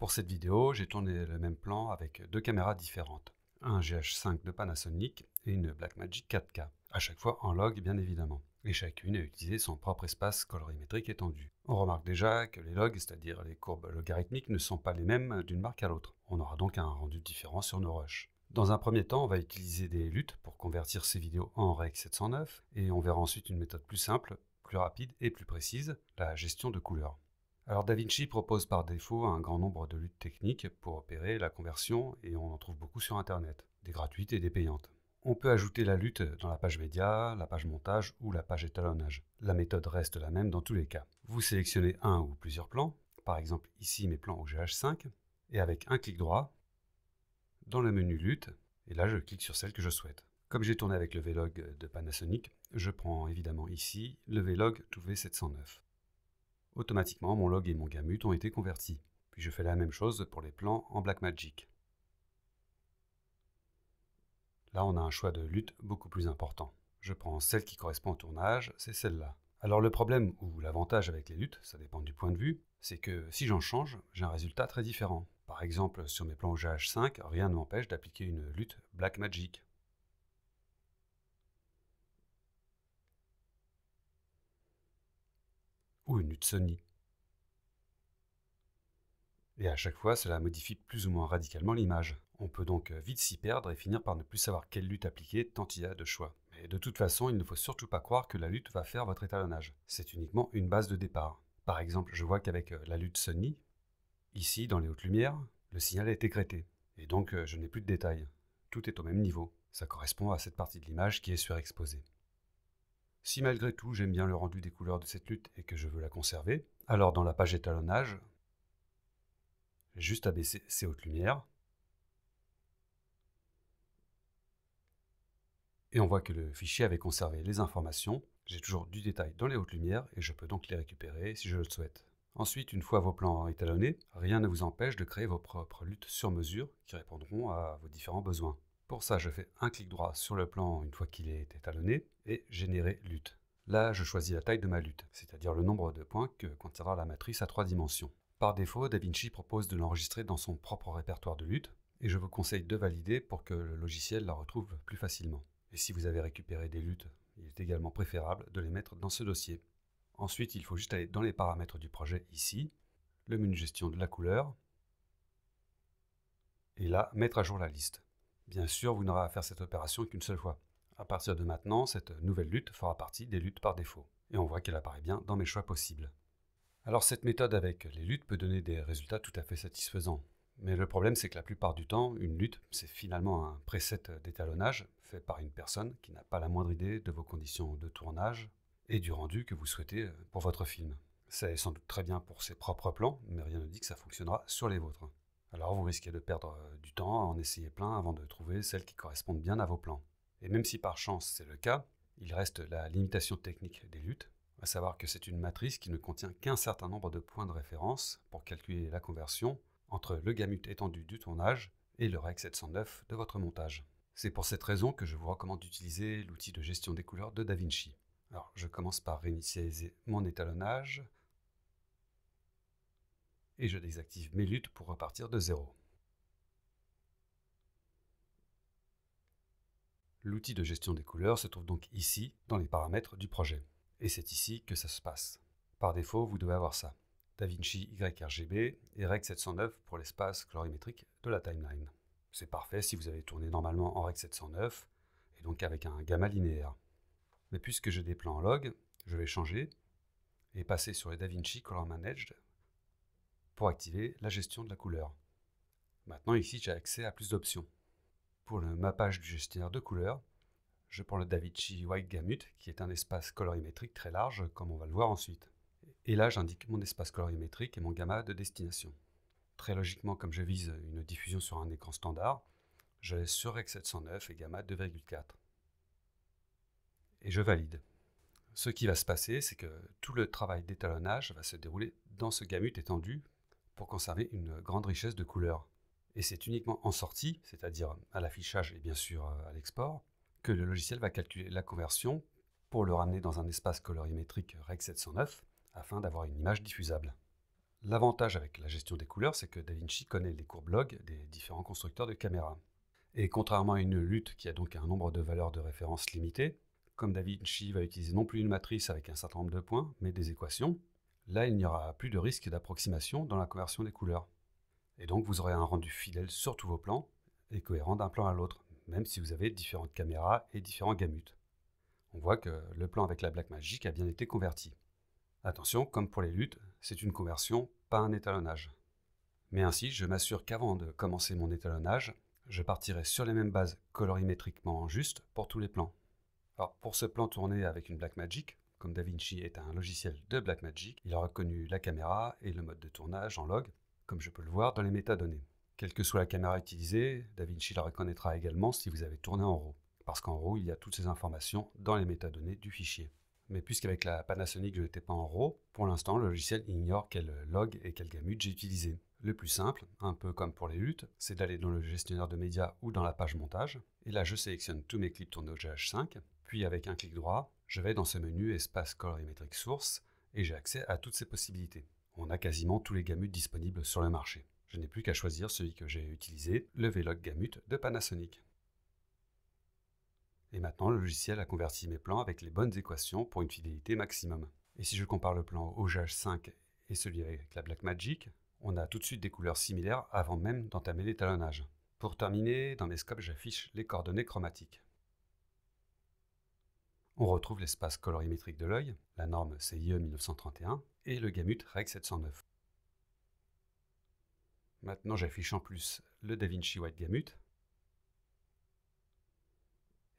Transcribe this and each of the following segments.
Pour cette vidéo, j'ai tourné le même plan avec deux caméras différentes, un GH5 de Panasonic et une Blackmagic 4K, à chaque fois en log bien évidemment, et chacune a utilisé son propre espace colorimétrique étendu. On remarque déjà que les logs, c'est-à-dire les courbes logarithmiques, ne sont pas les mêmes d'une marque à l'autre. On aura donc un rendu différent sur nos rushs. Dans un premier temps, on va utiliser des luttes pour convertir ces vidéos en REC 709, et on verra ensuite une méthode plus simple, plus rapide et plus précise, la gestion de couleurs. Alors DaVinci propose par défaut un grand nombre de luttes techniques pour opérer la conversion et on en trouve beaucoup sur Internet, des gratuites et des payantes. On peut ajouter la lutte dans la page média, la page montage ou la page étalonnage. La méthode reste la même dans tous les cas. Vous sélectionnez un ou plusieurs plans, par exemple ici mes plans au GH5, et avec un clic droit, dans le menu lutte, et là je clique sur celle que je souhaite. Comme j'ai tourné avec le Vlog de Panasonic, je prends évidemment ici le Vlog 2 V709 automatiquement mon log et mon gamut ont été convertis. Puis je fais la même chose pour les plans en Blackmagic. Là, on a un choix de lutte beaucoup plus important. Je prends celle qui correspond au tournage, c'est celle-là. Alors le problème ou l'avantage avec les luttes, ça dépend du point de vue, c'est que si j'en change, j'ai un résultat très différent. Par exemple, sur mes plans GH5, rien ne m'empêche d'appliquer une lutte Blackmagic. ou une Sony. Et à chaque fois, cela modifie plus ou moins radicalement l'image. On peut donc euh, vite s'y perdre et finir par ne plus savoir quelle lutte appliquer tant il y a de choix. Mais de toute façon, il ne faut surtout pas croire que la lutte va faire votre étalonnage. C'est uniquement une base de départ. Par exemple, je vois qu'avec euh, la lutte Sony, ici dans les hautes lumières, le signal est écrété. Et donc euh, je n'ai plus de détails. Tout est au même niveau. Ça correspond à cette partie de l'image qui est surexposée. Si malgré tout j'aime bien le rendu des couleurs de cette lutte et que je veux la conserver, alors dans la page étalonnage, juste abaisser ces hautes lumières. Et on voit que le fichier avait conservé les informations. J'ai toujours du détail dans les hautes lumières et je peux donc les récupérer si je le souhaite. Ensuite, une fois vos plans étalonnés, rien ne vous empêche de créer vos propres luttes sur mesure qui répondront à vos différents besoins. Pour ça, je fais un clic droit sur le plan une fois qu'il est étalonné et générer lutte. Là, je choisis la taille de ma lutte, c'est-à-dire le nombre de points que contiendra la matrice à trois dimensions. Par défaut, DaVinci propose de l'enregistrer dans son propre répertoire de lutte, et je vous conseille de valider pour que le logiciel la retrouve plus facilement. Et si vous avez récupéré des luttes, il est également préférable de les mettre dans ce dossier. Ensuite, il faut juste aller dans les paramètres du projet ici, le menu gestion de la couleur, et là, mettre à jour la liste. Bien sûr, vous n'aurez à faire cette opération qu'une seule fois à partir de maintenant, cette nouvelle lutte fera partie des luttes par défaut. Et on voit qu'elle apparaît bien dans mes choix possibles. Alors cette méthode avec les luttes peut donner des résultats tout à fait satisfaisants. Mais le problème c'est que la plupart du temps, une lutte, c'est finalement un preset d'étalonnage fait par une personne qui n'a pas la moindre idée de vos conditions de tournage et du rendu que vous souhaitez pour votre film. C'est sans doute très bien pour ses propres plans, mais rien ne dit que ça fonctionnera sur les vôtres. Alors vous risquez de perdre du temps à en essayer plein avant de trouver celles qui correspondent bien à vos plans. Et même si par chance c'est le cas, il reste la limitation technique des luttes, à savoir que c'est une matrice qui ne contient qu'un certain nombre de points de référence pour calculer la conversion entre le gamut étendu du tournage et le REC 709 de votre montage. C'est pour cette raison que je vous recommande d'utiliser l'outil de gestion des couleurs de DaVinci. Alors, je commence par réinitialiser mon étalonnage et je désactive mes luttes pour repartir de zéro. L'outil de gestion des couleurs se trouve donc ici, dans les paramètres du projet. Et c'est ici que ça se passe. Par défaut, vous devez avoir ça. DaVinci YRGB et Rec 709 pour l'espace chlorimétrique de la timeline. C'est parfait si vous avez tourné normalement en Rec 709, et donc avec un gamma linéaire. Mais puisque j'ai des plans en log, je vais changer et passer sur les DaVinci Color Managed pour activer la gestion de la couleur. Maintenant ici j'ai accès à plus d'options. Pour le mappage du gestionnaire de couleurs, je prends le DaVinci White Gamut, qui est un espace colorimétrique très large, comme on va le voir ensuite. Et là, j'indique mon espace colorimétrique et mon gamma de destination. Très logiquement, comme je vise une diffusion sur un écran standard, je laisse sur REC 709 et gamma 2,4. Et je valide. Ce qui va se passer, c'est que tout le travail d'étalonnage va se dérouler dans ce gamut étendu pour conserver une grande richesse de couleurs. Et c'est uniquement en sortie, c'est-à-dire à l'affichage et bien sûr euh, à l'export, que le logiciel va calculer la conversion pour le ramener dans un espace colorimétrique REC 709 afin d'avoir une image diffusable. L'avantage avec la gestion des couleurs, c'est que DaVinci connaît les courbes log des différents constructeurs de caméras. Et contrairement à une lutte qui a donc un nombre de valeurs de référence limité, comme DaVinci va utiliser non plus une matrice avec un certain nombre de points, mais des équations, là il n'y aura plus de risque d'approximation dans la conversion des couleurs. Et donc, vous aurez un rendu fidèle sur tous vos plans et cohérent d'un plan à l'autre, même si vous avez différentes caméras et différents gamuts. On voit que le plan avec la Blackmagic a bien été converti. Attention, comme pour les luttes, c'est une conversion, pas un étalonnage. Mais ainsi, je m'assure qu'avant de commencer mon étalonnage, je partirai sur les mêmes bases colorimétriquement justes pour tous les plans. Alors pour ce plan tourné avec une Blackmagic, comme DaVinci est un logiciel de Blackmagic, il a reconnu la caméra et le mode de tournage en log, comme je peux le voir, dans les métadonnées. Quelle que soit la caméra utilisée, DaVinci la reconnaîtra également si vous avez tourné en RAW, parce qu'en RAW, il y a toutes ces informations dans les métadonnées du fichier. Mais puisqu'avec la Panasonic, je n'étais pas en RAW, pour l'instant, le logiciel ignore quel log et quel gamut j'ai utilisé. Le plus simple, un peu comme pour les luttes, c'est d'aller dans le gestionnaire de médias ou dans la page montage. Et là, je sélectionne tous mes clips tournés au GH5, puis avec un clic droit, je vais dans ce menu espace colorimétrique source et j'ai accès à toutes ces possibilités on a quasiment tous les gamuts disponibles sur le marché. Je n'ai plus qu'à choisir celui que j'ai utilisé, le Vlog Gamut de Panasonic. Et maintenant, le logiciel a converti mes plans avec les bonnes équations pour une fidélité maximum. Et si je compare le plan au Jage 5 et celui avec la Blackmagic, on a tout de suite des couleurs similaires avant même d'entamer l'étalonnage. Pour terminer, dans mes scopes, j'affiche les coordonnées chromatiques. On retrouve l'espace colorimétrique de l'œil, la norme CIE 1931, et le gamut REC 709. Maintenant, j'affiche en plus le DaVinci White Gamut.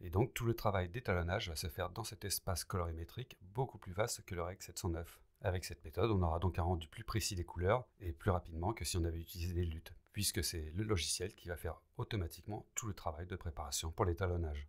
Et donc, tout le travail d'étalonnage va se faire dans cet espace colorimétrique beaucoup plus vaste que le REC 709. Avec cette méthode, on aura donc un rendu plus précis des couleurs et plus rapidement que si on avait utilisé des luttes, puisque c'est le logiciel qui va faire automatiquement tout le travail de préparation pour l'étalonnage.